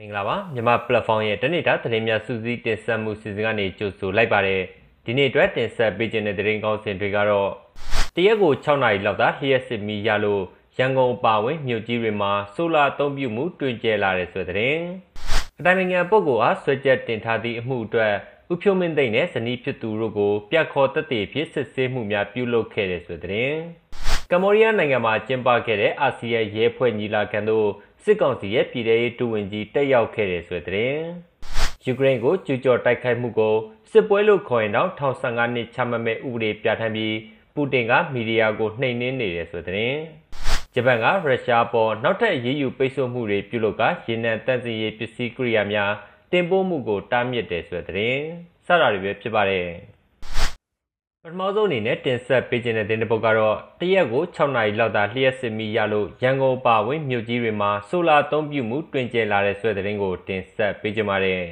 မင်္ဂလာပါမြန်မာ platform ရဲ့တနေ့တာသတင်းများစုစည်းတင်ဆက်မှုစီစဉ်ကနေကြိုဆိုလိုက်ပါတယ်ဒီနေ့အတွက်တင်ဆက်ပေးခြင်းတဲ့သတင်းကောင်းစင်တွေကတော့တရက်ကို6နာရီလောက်သာလျှက်စစ်မီရလို့ရန်ကုန်ပါဝင်မြို့ကြီးတွေမှာဆိုလာအသုံးပြုမှုတွင်ကျဲလာတဲ့ဆိုတဲ့တင်အတိုင်းနိုင်ငံပုဂ္ဂိုလ်အားဆွဲချက်တင်ထားသည့်အမှုအတွက်ဥဖြိုးမင်းသိမ့်နဲ့ဇနီးဖြစ်သူတို့ကိုပြတ်ခေါ်တက်တည်ဖြစ်စစ်ဆေးမှုများပြုလုပ်ခဲ့တယ်ဆိုတဲ့တင်ကမ္ဘောဒီးယားနိုင်ငံမှာကျင်းပခဲ့တဲ့အာဆီယံရဲဖွဲ့ညီလာခံတို့စစ်ကောင်စီရဲ့ပြည်ထရေးတူဝင်ကြီးတက်ရောက်ခဲ့တယ်ဆိုတဲ့သတင်းယူကရိန်းကိုကျူးကျော်တိုက်ခိုက်မှုကိုစစ်ပွဲလို့ခေါ်ရင်တော့1015နှစ်ချမှတ်မဲ့ဥပဒေပြဋ္ဌာန်းပြီးပူတင်က မီဒီယာကိုနှိမ်နင်းနေတယ်ဆိုတဲ့သတင်းဂျပန်ကရုရှားပေါ်နောက်ထပ်အရေးယူပိတ်ဆို့မှုတွေပြုလုပ်ကရေနံတန့်စင်ရေးပစ္စည်းကိရိယာများတင်ပို့မှုကို တားမြစ်တယ်ဆိုတဲ့သတင်းစတာတွေပဲဖြစ်ပါတယ်ပထမဆုံးအနေနဲ့တင်ဆက်ပေးခြင်းတဲ့တင်တဲ့ပုတ်ကတော့တရက်ကို6နာရီလောက်သာလျှက်စစ်မီရလို့ရန်ကုန်ပါဝင် မြို့ကြီးတွေမှာဆိုလာသုံးပြုမှုတွင်ကျယ်လာတဲ့ဆွဲတဲ့တင်ကိုတင်ဆက်ပေးကြပါမယ်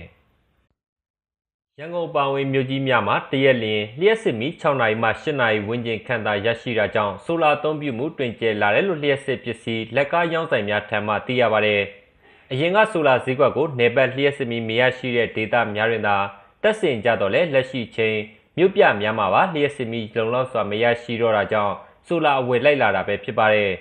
။ရန်ကုန်ပါဝင်မြို့ကြီးများမှာတရက်လျင်လျှက်စစ်မီ6နာရီမှ8နာရီဝန်းကျင်ခန့်သာရရှိတာကြောင့်ဆိုလာသုံးပြုမှုတွင်ကျယ်လာတယ်လို့လျှက်စစ်ပစ္စည်းလက်ကားရောင်းဆိုင်များထံမှသိရပါတယ်။အရင်ကဆိုလာဈေးကွက်ကိုနေပတ်လျှက်စစ်မီမရရှိတဲ့ဒေသများတွင်သာတက်ဆင်ကြတော့လဲလက်ရှိချိန်မြို့ပြများမှာပါလျှက်စင်မီလုံလောက်စွာမရရှိတော့တာကြောင့်ဆိုလာအဝယ်လိုက်လာတာပဲဖြစ်ပါတယ်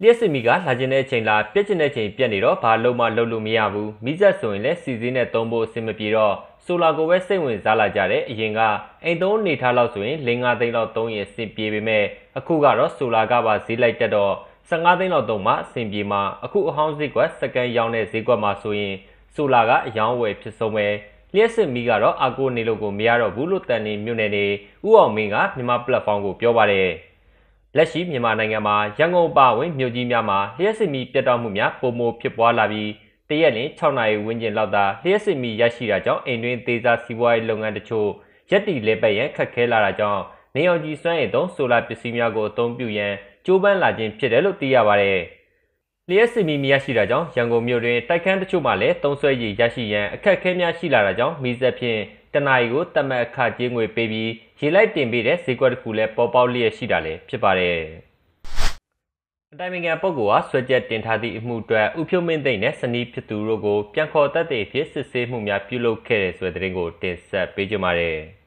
လျှက်စင်မီကလာကျင်တဲ့အချိန်လားပြက်ကျင်တဲ့အချိန်ပြက်နေတော့ဘာလုံးမလုပ်လို့မရဘူးမိစက်ဆိုရင်လည်းစီစင်းနဲ့သုံးဖို့အဆင်မပြေတော့ဆိုလာကိုပဲစိတ်ဝင်စားလာကြတယ်အရင်ကအိမ်သုံးနေထားလောက်ဆိုရင်၄၅သိန်းလောက်သုံးရင်အဆင်ပြေပေမဲ့အခုကတော့ဆိုလာကပါဈေးလိုက်တက်တော့15သိန်းလောက်သုံးမှအဆင်ပြေမှာအခုအဟောင်းဈေးကွက်စကန်ရောင်းတဲ့ဈေးကွက်မှာဆိုရင်ဆိုလာကအယောင်းဝယ်ဖြစ်ဆုံးပဲလျှက်စစ်မီးကတော့အာကိုနေလို့ကိုမရတော့ဘူးလို့တန်နေမြို့နယ်နေဥအောင်မင်းကမြန်မာ platform ကိုပြောပါတယ်။လက်ရှိမြန်မာနိုင်ငံမှာရန်ကုန်ပါဝင်မြို့ကြီးများမှာလျှက်စစ်မီးပြတ်တောက်မှုများပုံမိုဖြစ်ပွားလာပြီးတရက်လင်6နာရီဝန်းကျင်လောက်သာလျှက်စစ်မီးရရှိတာကြောင့်အိမ်တွင်းသေးစားစီးပွားရေးလုပ်ငန်းတချို့ရက်တီလဲပတ်ရန်ခက်ခဲလာတာကြောင့်နေအောင်ကြီးစွမ်းရည်သုံးဆိုလာပစ္စည်းများကိုအသုံးပြုရန်ကြိုးပမ်းလာခြင်းဖြစ်တယ်လို့သိရပါတယ်။လျှက်စီမီမရရှိတာကြောင့်ရန်ကုန်မြို့တွင်တိုက်ခန်းတချို့မှလည်းသုံးဆွဲရည်ရရှိရန်အခက်အခဲများရှိလာတာကြောင့်မီးစက်ဖြင့်တနအီကိုတမန်အခကြေးငွေပေးပြီးရေလိုက်တင်ပေးတဲ့ဈေးကွက်တစ်ခုလည်းပေါ်ပေါက်လျက်ရှိတာလည်းဖြစ်ပါတယ်။အတိုင်းအမြန်ပုဂ္ဂိုလ်ဟာဆွဲချက်တင်ထားသည့်အမှုအတွက်ဥဖြိုးမင်းသိန်းနဲ့စနီးဖြစ်သူတို့ကိုပြန်ခေါ်တတ်တဲ့အဖြစ်စစ်ဆေးမှုများပြုလုပ်ခဲ့တဲ့ဆိုတဲ့သတင်းကိုတင်ဆက်ပေးကြပါရစေ။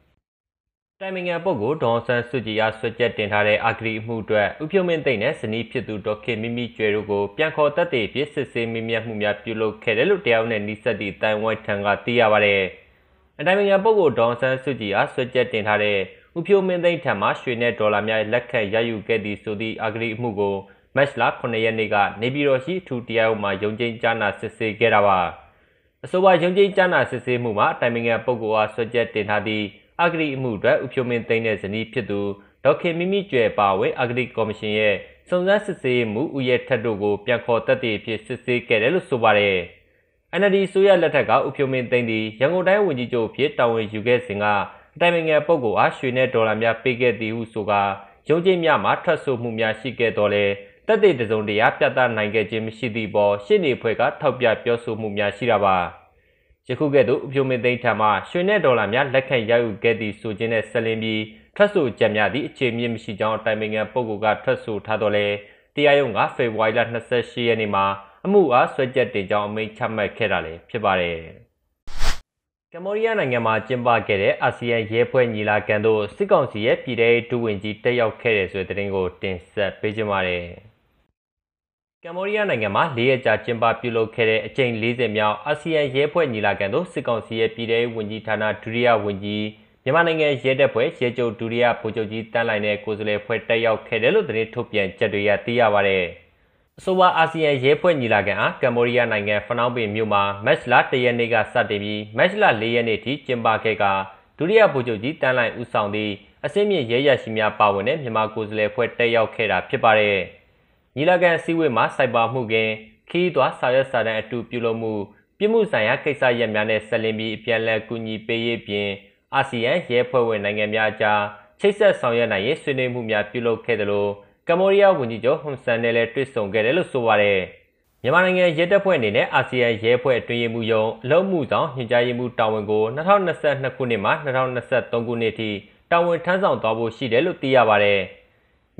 တိုင်မင်ငံပုဂ္ဂိုလ်ဒေါ်ဆန်းစုကြည်အားဆွတ်ချက်တင်ထားတဲ့အဂရိအမှုအတွက်ဥဖြုံမင်းသိမ့်နဲ့ဇနီးဖြစ်သူဒေါက်ခင်မိမိကျွဲတို့ကိုပြန်ခေါ်တက်တဲ့ပြစ်စစ်ဆေးမိမြတ်မှုများပြုလုပ်ခဲ့တယ်လို့တရားနဲ့နှိဆက်သည့်တိုင်ဝမ်ထံကသိရပါတယ်။အတိုင်မင်ငံပုဂ္ဂိုလ်ဒေါ်ဆန်းစုကြည်အားဆွတ်ချက်တင်ထားတဲ့ဥဖြုံမင်းသိမ့်ထံမှရွှေနဲ့ဒေါ်လာများလက်ခံရယူခဲ့သည့်ဆိုသည့်အဂရိအမှုကိုမတ်လ9ရက်နေ့ကနေပြည်တော်ရှိထူတရားရုံးမှာရုံးချင်းကြားနာစစ်ဆေးခဲ့တာပါ။အဆိုပါရုံးချင်းကြားနာစစ်ဆေးမှုမှာတိုင်မင်ငံပုဂ္ဂိုလ်အားဆွတ်ချက်တင်ထားသည့်အဂတိအမှုအတွက်ဥဖြိုမင်းသိန်းရဲ့ဇနီးဖြစ်သူဒေါက်ခင်မိမိကျွယ်ပါဝဲအဂတိကော်မရှင်ရဲ့စုံစမ်းစစ်ဆေးမှုဥယျာထက်တို့ကိုပြန်ခေါ်တက်တဲ့အဖြစ်စစ်ဆေးခဲ့တယ်လို့ဆိုပါတယ်။ NLD ဆိုရလက်ထက်ကဥဖြိုမင်းသိန်းဒီရန်ကုန်တိုင်းဝန်ကြီးချုပ်ဖြစ်တာဝန်ယူခဲ့စဉ်ကအတိုင်ပင်ခံပုဂ္ဂိုလ်အားရွှေနဲ့ဒေါ်လာများပေးခဲ့သည်ဟုဆိုကာရုံးချင်းများမှာထွက်ဆိုမှုများရှိခဲ့တော်လဲတက်တဲ့တစုံတရာပြသနိုင်ခဲ့ခြင်းမရှိသည့်ပေါ်ရှင်းနေဖွဲ့ကထောက်ပြပြောဆိုမှုများရှိတာပါ။ယခုကဲ့သို့အပြုံမင်းသိန်းထံမှရွှေနဲ့ဒေါ်လာများလက်ခံရယူခဲ့သည့်ဆိုခြင်းနဲ့ဆက်လင်းပြီးထွက်ဆိုချက်များသည့်အခြေမြင့်မရှိကြောင်းတိုင်ပင်ခံပုဂ္ဂိုလ်ကထွက်ဆိုထားတော်လဲတရားရုံးကဖေဖော်ဝါရီလ28ရက်နေ့မှာအမှုအားဆွဲချက်တင်ကြောင်းအမိန့်ချမှတ်ခဲ့တာလည်းဖြစ်ပါတယ်။ကမ္ဘောဒီးယားနိုင်ငံမှာကျင်းပခဲ့တဲ့အာဆီယံရဲဖွဲ့ညီလာခံသို့စစ်ကောင်စီရဲ့ပြည်ထောင်စုဝန်ကြီးတက်ရောက်ခဲ့တဲ့ဆိုတဲ့သတင်းကိုတင်ဆက်ပေးကြပါရစေ။ကမ္ဘောဒီးယားနိုင်ငံမှာ၄ရက်ကြာကျင်းပပြုလုပ်ခဲ့တဲ့အကြိမ်40မြောက်အာဆီယံရဲဖွဲ့ညီလာခံသို့စစ်ကောင်စီရဲ့ပြည်ထောင်ဝန်ကြီးဌာနဒုတိယဝန်ကြီးမြန်မာနိုင်ငံရဲတပ်ဖွဲ့ရဲချုပ်ဒုတိယဗိုလ်ချုပ်ကြီးတန်းလိုင်နဲ့ကိုယ်စားလှယ်ဖွဲ့တက်ရောက်ခဲ့တယ်လို့သတင်းထုတ်ပြန်ချက်တွေကသိရပါဗျ။အဆိုပါအာဆီယံရဲဖွဲ့ညီလာခံအားကမ္ဘောဒီးယားနိုင်ငံဖနောင်းပင်မြို့မှာမတ်လ၁ရက်နေ့ကစတင်ပြီးမတ်လ၄ရက်နေ့ထိကျင်းပခဲ့ကဒုတိယဗိုလ်ချုပ်ကြီးတန်းလိုင်ဦးဆောင်သည့်အစင်းမြင့်ရဲရရှိများပါဝင်တဲ့မြန်မာကိုယ်စားလှယ်ဖွဲ့တက်ရောက်ခဲ့တာဖြစ်ပါတယ်။ညီလာခံစည်းဝေးမှာစိုက်ပါမှုကင်းခီးသွားစာရွက်စာတမ်းအတူပြုလုပ်မှုပြည်မှုဆိုင်ရာကိစ္စရပ်များနဲ့ဆက်လင်းပြီးအပြန်အလှန်ကူညီပေးရေးပြင်အာဆီယံရဲဖွဲ့ဝင်နိုင်ငံများအကြားချိတ်ဆက်ဆောင်ရွက်နိုင်ရေးဆွေးနွေးမှုများပြုလုပ်ခဲ့တယ်လို့ကမ္ဘောဒီးယားဝန်ကြီးချုပ်ဟွန်ဆန်နဲ့လည်းတွေ့ဆုံခဲ့တယ်လို့ဆိုပါတယ်။မြန်မာနိုင်ငံရဲတပ်ဖွဲ့အနေနဲ့အာဆီယံရဲဖွဲ့အတွင်းရေးမှူးရုံးအလုံးမှုဆောင်ညွှန်ကြားရေးမှူးတာဝန်ကို2022ခုနှစ်မှ2023ခုနှစ်ထိတာဝန်ထမ်းဆောင်သွားဖို့ရှိတယ်လို့သိရပါတယ်။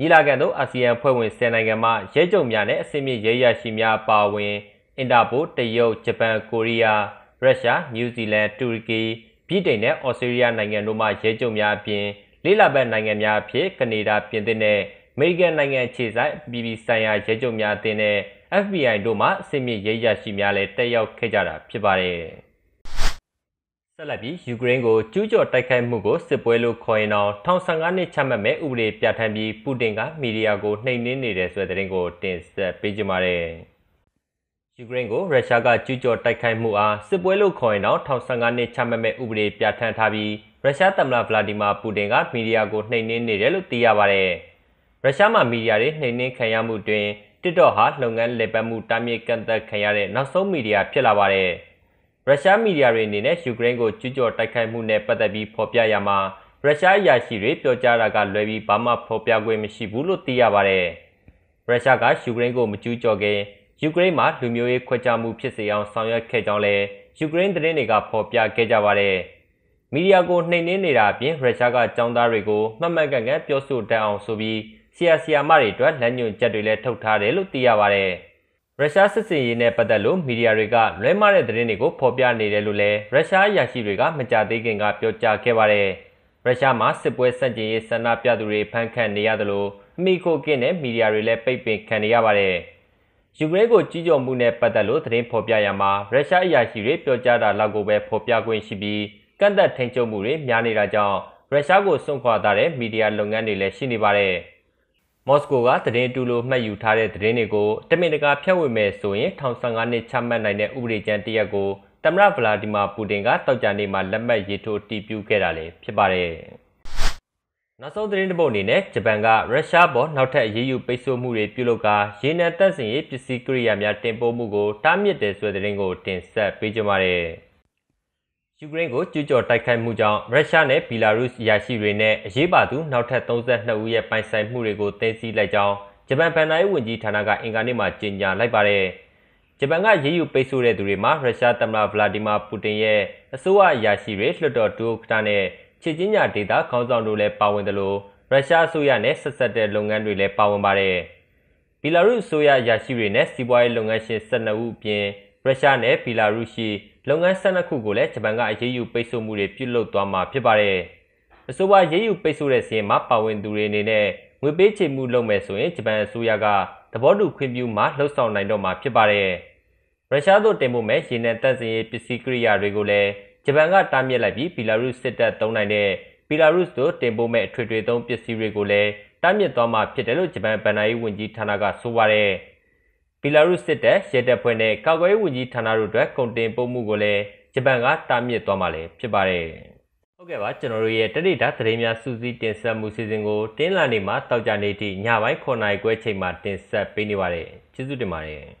ညီလာခံသို့အာဆီယံဖွဲ့ဝင်10နိုင်ငံမှရဲကြုံများနဲ့အဆင့်မြင့်ရဲရရှိများအပါအဝင်အင်တာပိုတရုတ်ဂျပန်ကိုရီးယားရုရှားနယူးဇီလန်တူရကီဗြိတိန်နဲ့ဩစတြေးလျနိုင်ငံတို့မှရဲကြုံများအပြင်လေးလာဘက်နိုင်ငံများအဖြစ်ကနေဒါပြင်သစ်နဲ့အမေရိကန်နိုင်ငံခြေဆိုင် BB ဆိုင်ရာရဲကြုံများအသင်းနဲ့ FBI တို့မှအဆင့်မြင့်ရဲရရှိများလည်းတက်ရောက်ခဲ့ကြတာဖြစ်ပါတယ်။ဆက်လက်ပြီးယူကရိန်းကိုကျူးကျော်တိုက်ခိုက်မှုကိုစစ်ပွဲလို့ခေါ်ရင်တော့2015နှစ်ချမှတ်မဲ့ဥပဒေပြဋ္ဌာန်းပြီးပူတင်ကမီဒီယာကိုနှိမ်နင်းနေတယ်ဆိုတဲ့သတင်းကိုတင်ဆက်ပေးကြပါမယ်။ယူကရိန်းကိုရုရှားကကျူးကျော်တိုက်ခိုက်မှုအားစစ်ပွဲလို့ခေါ်ရင်တော့2015နှစ်ချမှတ်မဲ့ဥပဒေပြဋ္ဌာန်းထားပြီးရုရှားသမ္မတဗလာဒီမာပူတင်ကမီဒီယာကိုနှိမ်နင်းနေတယ်လို့သိရပါတယ်။ရုရှားမှာမီဒီယာတွေနှိမ်နင်းခံရမှုတွင် TikTok ဟာလုပ်ငန်းလည်ပတ်မှုတားမြစ်ကန့်သတ်ခံရတဲ့နောက်ဆုံးမီဒီယာဖြစ်လာပါတယ်။ရုရှားမီဒီယာတွေအနေနဲ့ယူကရိန်းကိုကျူးကျော်တိုက်ခိုက်မှုနဲ့ပတ်သက်ပြီးဖော်ပြရမှာရုရှားအရာရှိတွေပြောကြားတာကလွဲပြီးဘာမှဖော်ပြခွင့်မရှိဘူးလို့သိရပါတယ်။ရုရှားကယူကရိန်းကိုမကျူးကျော်ခင်ယူကရိန်းမှာလူမျိုးရေးခွဲခြားမှုဖြစ်စေအောင်ဆောင်ရွက်ခဲ့ကြောင်းလည်းယူကရိန်းသတင်းတွေကဖော်ပြခဲ့ကြပါတယ်။မီဒီယာကိုနှိမ်နင်းနေတာအပြင်ရုရှားကចောင်းသားတွေကိုမှတ်မှတ်ကန်ကန်ပြောဆိုတတ်အောင်ဆိုပြီးဆီယာဆီယာမတွေအတွက်လမ်းညွှန်ချက်တွေလည်းထုတ်ထားတယ်လို့သိရပါတယ်။ရုရှားစစ်စင်ရေးနဲ့ပတ်သက်လို့မီဒီယာတွေကလွဲမှားတဲ့သတင်းတွေကိုဖော်ပြနေတယ်လို့လည်းရုရှားရရှိတွေကမကြသေးခင်ကပြောကြားခဲ့ပါတယ်။ရုရှားမှာစစ်ပွဲဆန့်ကျင်ရေးဆန္ဒပြသူတွေဖမ်းခံနေရတယ်လို့မိခိုကင်းနဲ့မီဒီယာတွေလည်းပိတ်ပင်ခံနေရပါတယ်။ယူကရိန်းကိုကြီးကျော်မှုနဲ့ပတ်သက်လို့သတင်းဖော်ပြရမှာရုရှားအရာရှိတွေပြောကြားတာလောက်ကိုပဲဖော်ပြခွင့်ရှိပြီးကန့်သက်ထိန်ချုပ်မှုတွေများနေတာကြောင့်ရုရှားကိုစွန့်ခွာထားတဲ့မီဒီယာလုပ်ငန်းတွေလည်းရှိနေပါတယ်။မော်စကိုကသတင်းတူလို့မှတ်ယူထားတဲ့သတင်းတွေကိုတမင်တကာဖျက်ဝေမယ်ဆိုရင်1015နှစ် ချမှတ်နိုင်တဲ့ဥပဒေကြမ်းတရက်ကိုသမ္မတဗလာဒီမာပူတင်ကတောက်ကြနေမှာလက်မှတ်ရေးထိုးတည်ပြုခဲ့တာလည်းဖြစ်ပါတယ်။နောက်ဆုံးသတင်းတစ်ပုဒ်အနေနဲ့ဂျပန်ကရုရှားပေါ်နောက်ထပ်အရေးယူပိတ်ဆို့မှုတွေပြုလုပ်ကာရေနံတပ်စင်ရေးပစ္စည်းကိရိယာများတင်ပို့မှုကိုတားမြစ်တယ်ဆိုတဲ့သတင်းကိုတင်ဆက်ပေးကြပါရစေ။ယူကရိန်းကိုကျူးကျော်တိုက်ခိုက်မှုကြောင့်ရုရှားနဲ့ဘီလာရုစ်အရာရှိတွေနဲ့အရေးပါသူနောက်ထပ်32ဦးရဲ့ပိုင်ဆိုင်မှုတွေကိုသိမ်းဆည်းလိုက်ကြောင်းဂျပန်ဗန်နိုင်းဝန်ကြီးဌာနကအင်ကာနေ့မှာကြေညာလိုက်ပါတယ်။ဂျပန်ကရေးယူပိတ်ဆို့တဲ့သူတွေမှာရုရှားသမ္မတဗလာဒီမာပူတင်ရဲ့အစိုးရအရာရှိတွေလွှတ်တော်ဒုဥက္ကဋ္ဌနဲ့ခြေချင်းညာဒေသခေါင်းဆောင်တို့လည်းပါဝင်တယ်လို့ရုရှားအစိုးရနဲ့ဆက်ဆက်တဲ့လုပ်ငန်းတွေလည်းပါဝင်ပါတယ်။ဘီလာရုစ်အစိုးရအရာရှိတွေနဲ့စီးပွားရေးလုပ်ငန်းရှင်12ဦးအပြင်ရုရှားနဲ့ဘီလာရုစ်ရှိလုပ်ငန်း12ခုကိုလည်းဂျပန်ကအရေးယူပိတ်ဆို့မှုတွေပြုလုပ်သွားမှာဖြစ်ပါတယ်။အဆိုပါရေးယူပိတ်ဆို့တဲ့စီရင်မှာပါဝင်သူတွေအနေနဲ့ငွေပေးချေမှုလုပ်မယ်ဆိုရင်ဂျပန်အစိုးရကသဘောတူခွင့်ပြုမှလှုပ်ဆောင်နိုင်တော့မှာဖြစ်ပါတယ်။ရုရှားတို့တင်ပို့မဲ့ရေနံတပ်စင်ရေးပစ္စည်းကိရိယာတွေကိုလည်းဂျပန်ကတားမြစ်လိုက်ပြီးဘီလာရုစ်စစ်တပ်သုံးနိုင်တဲ့ဘီလာရုစ်တို့တင်ပို့မဲ့အထွေထွေသုံးပစ္စည်းတွေကိုလည်းတားမြစ်သွားမှာဖြစ်တယ်လို့ဂျပန်ဗန်နာရေးဝန်ကြီးဌာနကဆိုပါတယ်။ီလာရုစစ်တပ်ရဲတပ်ဖွဲ့နဲ့ကာကွယ်ရေးဝန်ကြီးဌာနတို့အတွက်ကုန်တင်ပို့မှုကိုလည်းဂျပန်ကတားမြစ်သွားမှာလည်းဖြစ်ပါတယ်။ဟုတ်ကဲ့ပါကျွန်တော်တို့ရဲ့တတိတာသတင်းများစူးစီးတင်ဆက်မှုစီစဉ်ကိုတင်းလာနေမှာတောက်ကြနေသည့်ညပိုင်း9:00ခွဲချိန်မှာတင်ဆက်ပေးနေပါတယ်။ကျေးဇူးတင်ပါတယ်။